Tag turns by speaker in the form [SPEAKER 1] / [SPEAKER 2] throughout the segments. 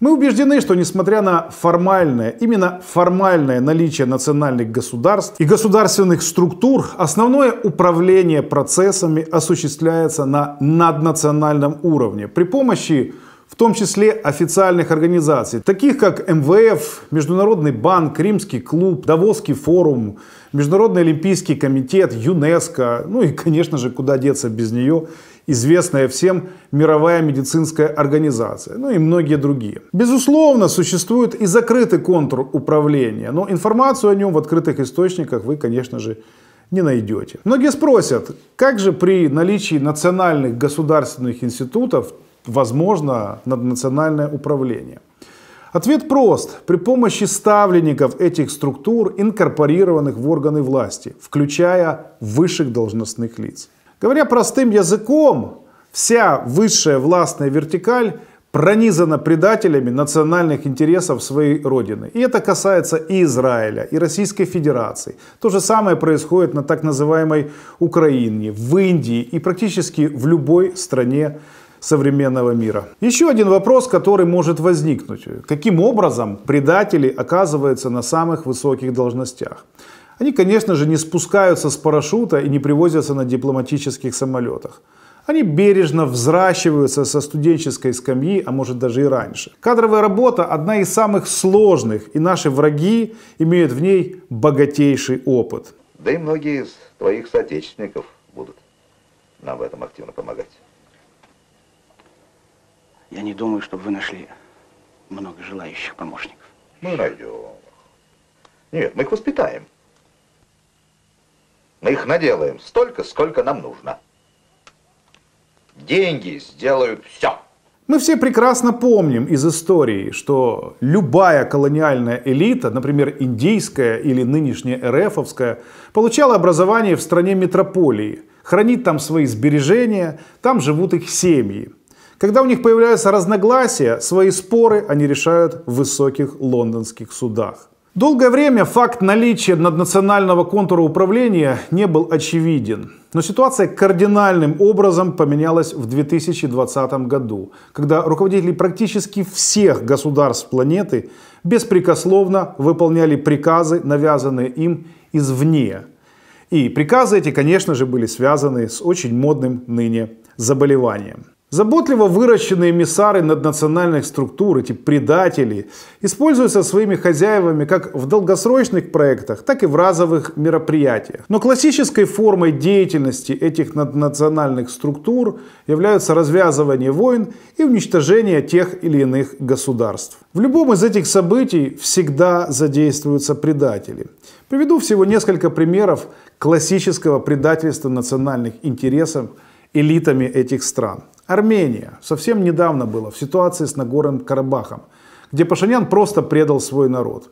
[SPEAKER 1] Мы убеждены, что несмотря на формальное, именно формальное наличие национальных государств и государственных структур, основное управление процессами осуществляется на наднациональном уровне при помощи в том числе официальных организаций, таких как МВФ, Международный банк, Римский клуб, Давосский форум, Международный олимпийский комитет, ЮНЕСКО, ну и, конечно же, куда деться без нее, известная всем мировая медицинская организация, ну и многие другие. Безусловно, существует и закрытый контур управления, но информацию о нем в открытых источниках вы, конечно же, не найдете. Многие спросят, как же при наличии национальных государственных институтов возможно наднациональное управление? Ответ прост. При помощи ставленников этих структур, инкорпорированных в органы власти, включая высших должностных лиц. Говоря простым языком, вся высшая властная вертикаль пронизана предателями национальных интересов своей родины. И это касается и Израиля, и Российской Федерации. То же самое происходит на так называемой Украине, в Индии и практически в любой стране современного мира. Еще один вопрос, который может возникнуть. Каким образом предатели оказываются на самых высоких должностях? Они, конечно же, не спускаются с парашюта и не привозятся на дипломатических самолетах. Они бережно взращиваются со студенческой скамьи, а может даже и раньше. Кадровая работа одна из самых сложных, и наши враги имеют в ней богатейший опыт. Да и многие из твоих соотечественников будут нам в этом активно помогать. Я не думаю, чтобы вы нашли много желающих помощников. Мы найдем. Нет, мы их воспитаем. Мы их наделаем столько, сколько нам нужно. Деньги сделают все. Мы все прекрасно помним из истории, что любая колониальная элита, например, индийская или нынешняя РФовская, получала образование в стране метрополии, хранит там свои сбережения, там живут их семьи. Когда у них появляются разногласия, свои споры они решают в высоких лондонских судах. Долгое время факт наличия наднационального контура управления не был очевиден. Но ситуация кардинальным образом поменялась в 2020 году, когда руководители практически всех государств планеты беспрекословно выполняли приказы, навязанные им извне. И приказы эти, конечно же, были связаны с очень модным ныне заболеванием. Заботливо выращенные миссары наднациональных структур, эти предатели, используются своими хозяевами как в долгосрочных проектах, так и в разовых мероприятиях. Но классической формой деятельности этих наднациональных структур являются развязывание войн и уничтожение тех или иных государств. В любом из этих событий всегда задействуются предатели. Приведу всего несколько примеров классического предательства национальных интересов элитами этих стран. Армения. Совсем недавно была в ситуации с Нагорным Карабахом, где Пашинян просто предал свой народ.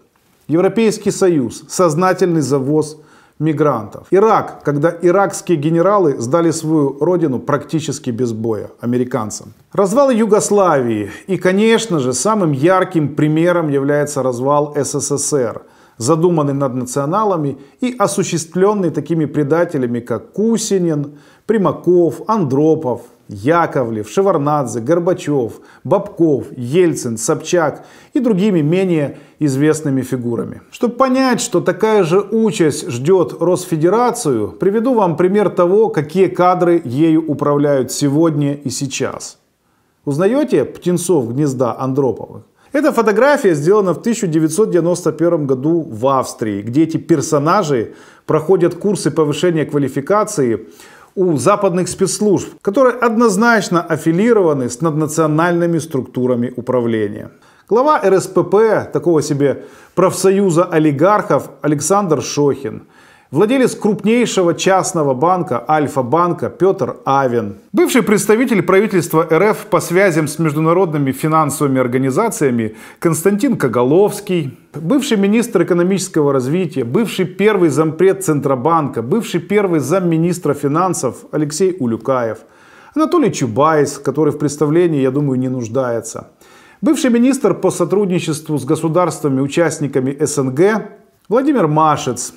[SPEAKER 1] Европейский Союз, сознательный завоз мигрантов. Ирак, когда иракские генералы сдали свою родину практически без боя американцам. Развал Югославии. И, конечно же, самым ярким примером является развал СССР, задуманный над националами и осуществленный такими предателями, как Кусинин, Примаков, Андропов, Яковлев, Шеварнадзе, Горбачев, Бабков, Ельцин, Собчак и другими менее известными фигурами. Чтобы понять, что такая же участь ждет Росфедерацию, приведу вам пример того, какие кадры ею управляют сегодня и сейчас. Узнаете птенцов гнезда Андроповых? Эта фотография сделана в 1991 году в Австрии, где эти персонажи проходят курсы повышения квалификации у западных спецслужб, которые однозначно аффилированы с наднациональными структурами управления. Глава РСПП, такого себе профсоюза олигархов Александр Шохин – Владелец крупнейшего частного банка Альфа-банка Петр Авен. Бывший представитель правительства РФ по связям с международными финансовыми организациями Константин Коголовский. Бывший министр экономического развития, бывший первый зампред Центробанка, бывший первый замминистра финансов Алексей Улюкаев. Анатолий Чубайс, который в представлении, я думаю, не нуждается. Бывший министр по сотрудничеству с государствами-участниками СНГ Владимир Машец,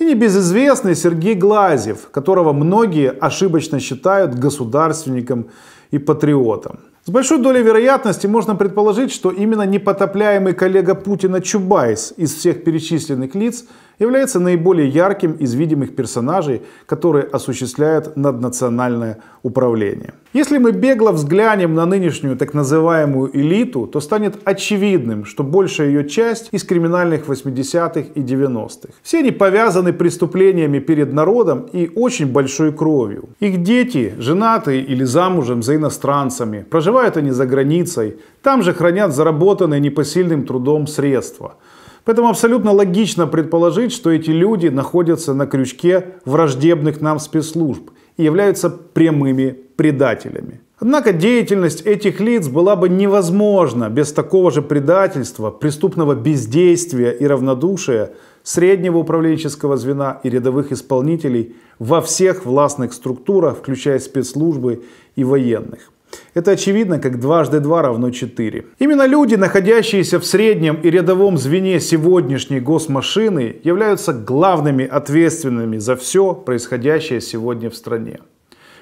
[SPEAKER 1] и небезызвестный Сергей Глазев, которого многие ошибочно считают государственником и патриотом. С большой долей вероятности можно предположить, что именно непотопляемый коллега Путина Чубайс из всех перечисленных лиц является наиболее ярким из видимых персонажей, которые осуществляют наднациональное управление. Если мы бегло взглянем на нынешнюю так называемую элиту, то станет очевидным, что большая ее часть из криминальных 80-х и 90-х. Все они повязаны преступлениями перед народом и очень большой кровью. Их дети женатые или замужем за иностранцами, проживают они за границей, там же хранят заработанные непосильным трудом средства – Поэтому абсолютно логично предположить, что эти люди находятся на крючке враждебных нам спецслужб и являются прямыми предателями. Однако деятельность этих лиц была бы невозможна без такого же предательства, преступного бездействия и равнодушия среднего управленческого звена и рядовых исполнителей во всех властных структурах, включая спецслужбы и военных. Это очевидно, как дважды два равно четыре. Именно люди, находящиеся в среднем и рядовом звене сегодняшней госмашины, являются главными ответственными за все происходящее сегодня в стране.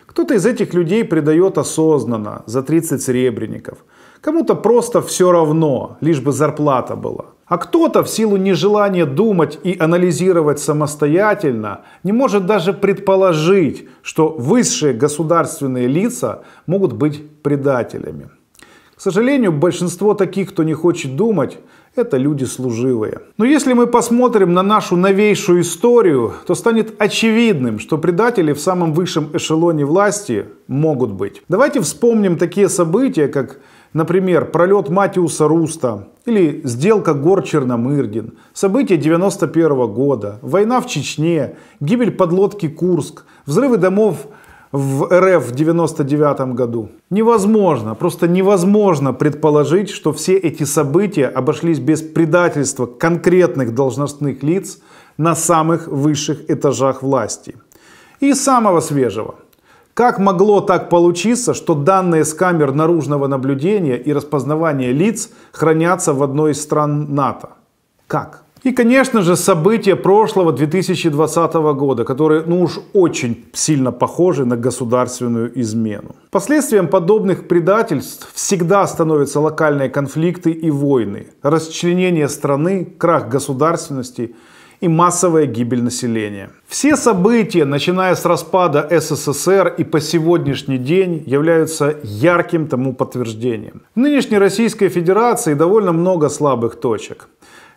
[SPEAKER 1] Кто-то из этих людей предает осознанно за 30 серебряников. Кому-то просто все равно, лишь бы зарплата была. А кто-то в силу нежелания думать и анализировать самостоятельно не может даже предположить, что высшие государственные лица могут быть предателями. К сожалению, большинство таких, кто не хочет думать, это люди служивые. Но если мы посмотрим на нашу новейшую историю, то станет очевидным, что предатели в самом высшем эшелоне власти могут быть. Давайте вспомним такие события, как Например, пролет Матиуса Руста или сделка Гор-Черномырдин, события 91 -го года, война в Чечне, гибель подлодки Курск, взрывы домов в РФ в 99 году. Невозможно, просто невозможно предположить, что все эти события обошлись без предательства конкретных должностных лиц на самых высших этажах власти. И самого свежего – как могло так получиться, что данные с камер наружного наблюдения и распознавания лиц хранятся в одной из стран НАТО? Как? И, конечно же, события прошлого 2020 года, которые, ну уж очень сильно похожи на государственную измену. Последствием подобных предательств всегда становятся локальные конфликты и войны, расчленение страны, крах государственности – и массовая гибель населения. Все события, начиная с распада СССР и по сегодняшний день, являются ярким тому подтверждением. В нынешней Российской Федерации довольно много слабых точек.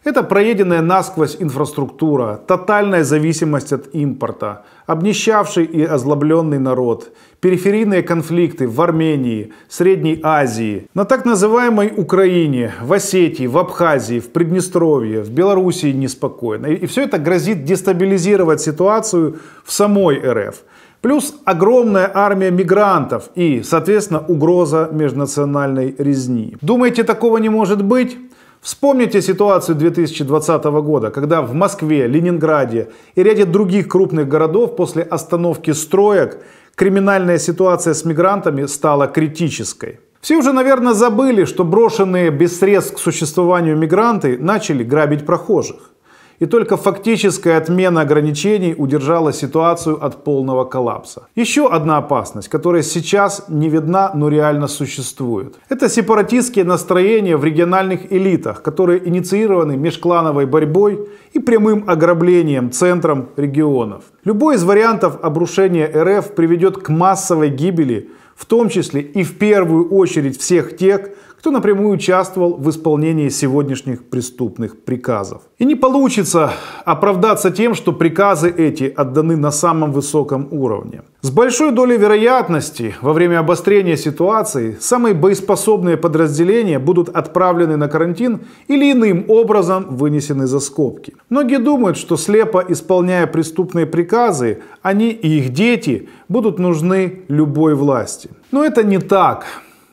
[SPEAKER 1] Это проеденная насквозь инфраструктура, тотальная зависимость от импорта, обнищавший и озлобленный народ, периферийные конфликты в Армении, Средней Азии, на так называемой Украине, в Осетии, в Абхазии, в Приднестровье, в Белоруссии неспокойно. И, и все это грозит дестабилизировать ситуацию в самой РФ. Плюс огромная армия мигрантов и, соответственно, угроза межнациональной резни. Думаете, такого не может быть? Вспомните ситуацию 2020 года, когда в Москве, Ленинграде и ряде других крупных городов после остановки строек криминальная ситуация с мигрантами стала критической. Все уже, наверное, забыли, что брошенные без средств к существованию мигранты начали грабить прохожих и только фактическая отмена ограничений удержала ситуацию от полного коллапса. Еще одна опасность, которая сейчас не видна, но реально существует. Это сепаратистские настроения в региональных элитах, которые инициированы межклановой борьбой и прямым ограблением центром регионов. Любой из вариантов обрушения РФ приведет к массовой гибели, в том числе и в первую очередь всех тех, кто напрямую участвовал в исполнении сегодняшних преступных приказов. И не получится оправдаться тем, что приказы эти отданы на самом высоком уровне. С большой долей вероятности во время обострения ситуации самые боеспособные подразделения будут отправлены на карантин или иным образом вынесены за скобки. Многие думают, что слепо исполняя преступные приказы, они и их дети будут нужны любой власти. Но это не так.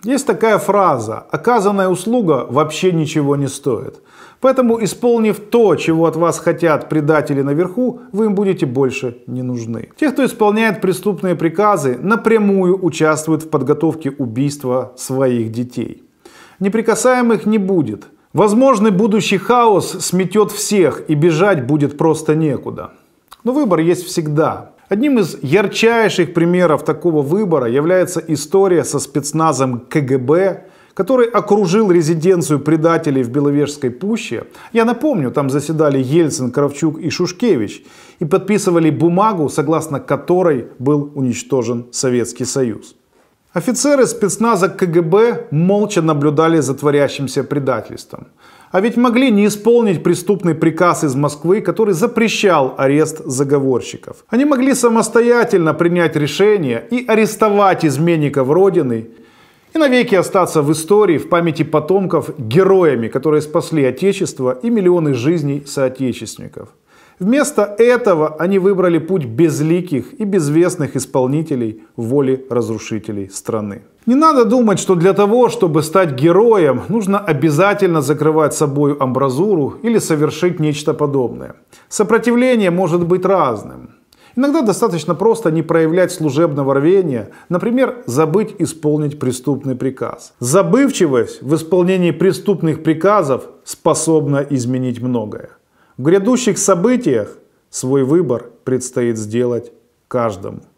[SPEAKER 1] Есть такая фраза «оказанная услуга вообще ничего не стоит». Поэтому, исполнив то, чего от вас хотят предатели наверху, вы им будете больше не нужны. Те, кто исполняет преступные приказы, напрямую участвуют в подготовке убийства своих детей. Неприкасаемых не будет. Возможный будущий хаос сметет всех и бежать будет просто некуда. Но выбор есть всегда. Одним из ярчайших примеров такого выбора является история со спецназом КГБ, который окружил резиденцию предателей в Беловежской пуще. Я напомню, там заседали Ельцин, Кравчук и Шушкевич и подписывали бумагу, согласно которой был уничтожен Советский Союз. Офицеры спецназа КГБ молча наблюдали за творящимся предательством. А ведь могли не исполнить преступный приказ из Москвы, который запрещал арест заговорщиков. Они могли самостоятельно принять решение и арестовать изменников Родины и навеки остаться в истории, в памяти потомков героями, которые спасли Отечество и миллионы жизней соотечественников. Вместо этого они выбрали путь безликих и безвестных исполнителей воли разрушителей страны. Не надо думать, что для того, чтобы стать героем, нужно обязательно закрывать собой амбразуру или совершить нечто подобное. Сопротивление может быть разным. Иногда достаточно просто не проявлять служебного рвения, например, забыть исполнить преступный приказ. Забывчивость в исполнении преступных приказов способна изменить многое. В грядущих событиях свой выбор предстоит сделать каждому.